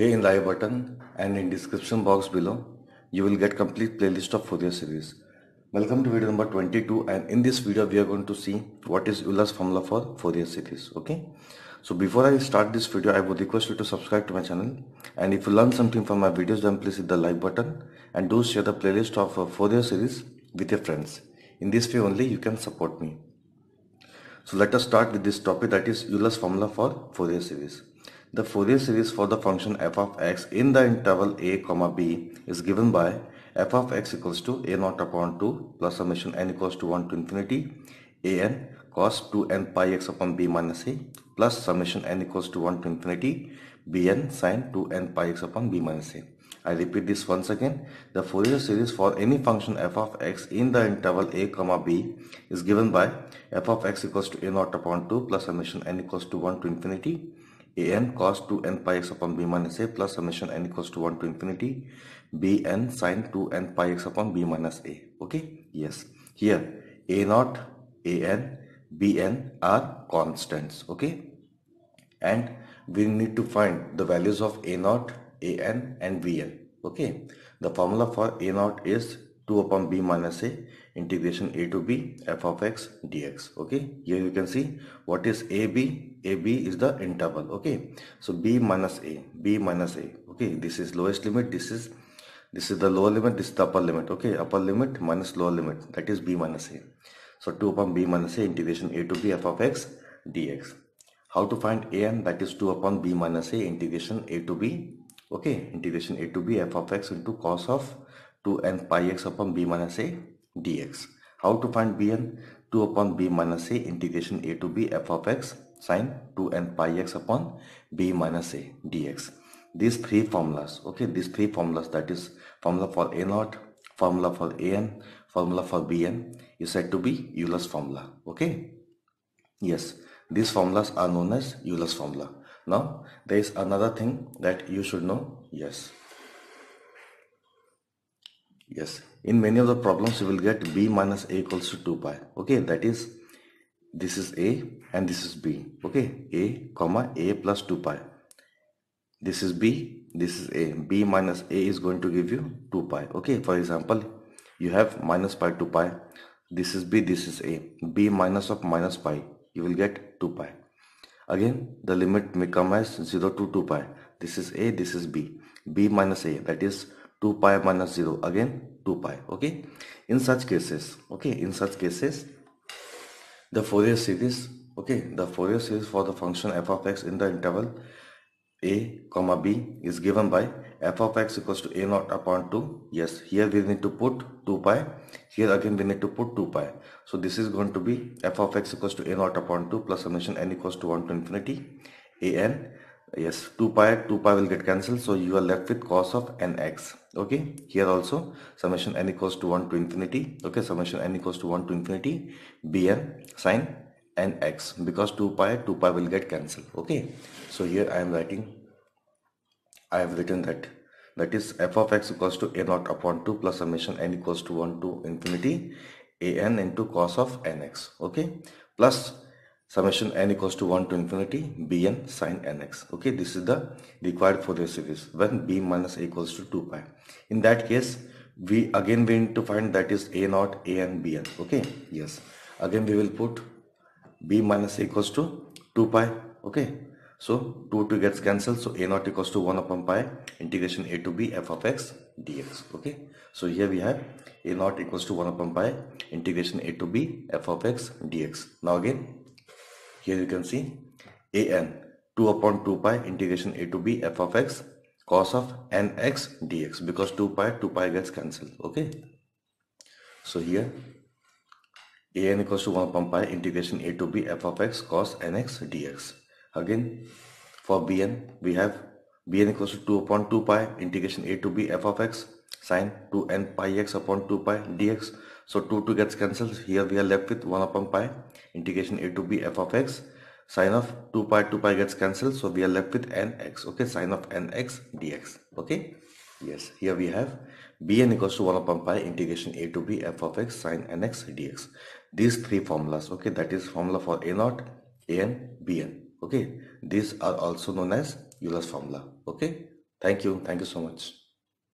Hey in the button and in description box below, you will get complete playlist of Fourier series. Welcome to video number 22 and in this video we are going to see what is Euler's formula for Fourier series. Okay. So before I start this video, I would request you to subscribe to my channel and if you learn something from my videos then please hit the like button and do share the playlist of uh, Fourier series with your friends. In this way only you can support me. So let us start with this topic that is Euler's formula for Fourier series. The Fourier series for the function f of x in the interval a comma b is given by f of x equals to a naught upon 2 plus summation n equals to 1 to infinity a n cos 2n pi x upon b minus a plus summation n equals to 1 to infinity b n sine 2n pi x upon b minus a. I repeat this once again. The Fourier series for any function f of x in the interval a comma b is given by f of x equals to a naught upon 2 plus summation n equals to 1 to infinity an cos 2n pi x upon b minus a plus summation n equals to 1 to infinity bn sine 2n pi x upon b minus a. Okay, yes. Here a naught, a n, b n are constants. Okay, and we need to find the values of a naught, an, and bn. Okay, the formula for a naught is 2 upon b minus a integration a to b f of x dx okay here you can see what is b? A b is the interval okay so b minus a b minus a okay this is lowest limit this is this is the lower limit this is the upper limit okay upper limit minus lower limit that is b minus a so 2 upon b minus a integration a to b f of x dx how to find am that is 2 upon b minus a integration a to b okay integration a to b f of x into cos of 2n pi x upon b minus a dx. How to find bn? 2 upon b minus a integration a to b f of x sine 2n pi x upon b minus a dx. These three formulas, okay, these three formulas that is formula for a naught, formula for an, formula for bn is said to be Euler's formula, okay. Yes, these formulas are known as Euler's formula. Now, there is another thing that you should know, yes yes in many of the problems you will get b minus a equals to 2 pi okay that is this is a and this is b okay a comma a plus 2 pi this is b this is a b minus a is going to give you 2 pi okay for example you have minus pi 2 pi this is b this is a b minus of minus pi you will get 2 pi again the limit may come as 0 to 2 pi this is a this is b b minus a that is 2 pi minus 0 again 2 pi okay in such cases okay in such cases the Fourier series okay the Fourier series for the function f of x in the interval a comma b is given by f of x equals to a naught upon 2 yes here we need to put 2 pi here again we need to put 2 pi so this is going to be f of x equals to a naught upon 2 plus summation n equals to 1 to infinity a n yes 2 pi 2 pi will get cancelled so you are left with cos of nx okay here also summation n equals to 1 to infinity okay summation n equals to 1 to infinity bn sine nx because 2 pi 2 pi will get cancelled okay so here i am writing i have written that that is f of x equals to a naught upon 2 plus summation n equals to 1 to infinity an into cos of nx okay plus summation n equals to 1 to infinity bn sine nx okay this is the required Fourier series when b minus a equals to 2 pi in that case we again we need to find that is a naught a and bn okay yes again we will put b minus a equals to 2 pi okay so 2 2 gets cancelled so a naught equals to 1 upon pi integration a to b f of x dx okay so here we have a naught equals to 1 upon pi integration a to b f of x dx now again here you can see an 2 upon 2 pi integration a to b f of x cos of nx dx because 2 pi 2 pi gets cancelled okay so here an equals to 1 upon pi integration a to b f of x cos nx dx again for bn we have bn equals to 2 upon 2 pi integration a to b f of x sin 2 n pi x upon 2 pi dx. So 2 2 gets cancelled. Here we are left with 1 upon pi integration a to b f of x sin of 2 pi 2 pi gets cancelled. So we are left with nx. Okay, sin of nx dx. Okay, yes, here we have bn equals to 1 upon pi integration a to b f of x sin nx dx. These three formulas, okay, that is formula for a naught, an, bn. Okay, these are also known as Euler's formula. Okay, thank you. Thank you so much.